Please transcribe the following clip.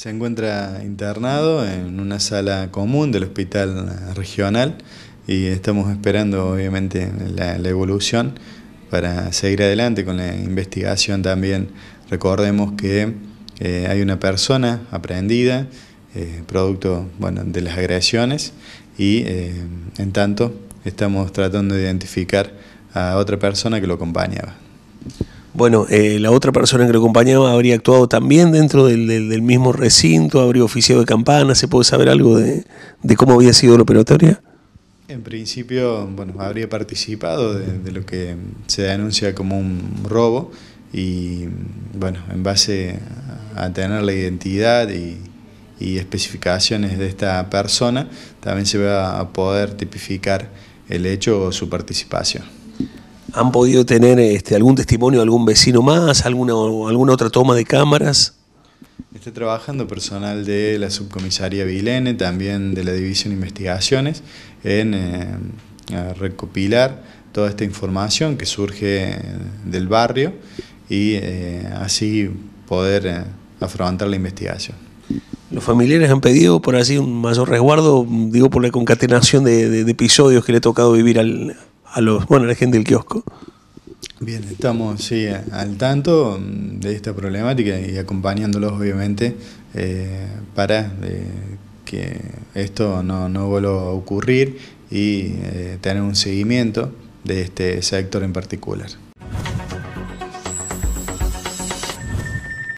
Se encuentra internado en una sala común del hospital regional y estamos esperando obviamente la, evolución para seguir adelante con la investigación también. Recordemos que eh, hay una persona aprehendida, eh, producto de las agresiones, y eh, en tanto estamos tratando de identificar a otra persona que lo acompañaba. Bueno, eh, la otra persona que lo acompañaba habría actuado también dentro del, del, mismo recinto, habría oficiado de campana. ¿Se puede saber algo de, cómo había sido la operatoria? En principio, bueno, habría participado de, lo que se denuncia como un robo y, bueno, en base a tener la identidad y, y especificaciones de esta persona, también se va a poder tipificar el hecho o su participación. ¿Han podido tener este, algún testimonio de algún vecino más, alguna, alguna otra toma de cámaras? Estoy trabajando personal de la subcomisaría Vilene, también de la División de Investigaciones, en eh, recopilar toda esta información que surge del barrio y eh, así poder eh, afrontar la investigación. Los familiares han pedido por así un mayor resguardo, digo por la concatenación de episodios que le ha tocado vivir al, a los, bueno, la gente del kiosco. Bien, estamos sí, al tanto mm, de esta problemática y acompañándolos obviamente eh, para eh, que esto no, no, vuelva a ocurrir y eh, tener un seguimiento de este sector en particular.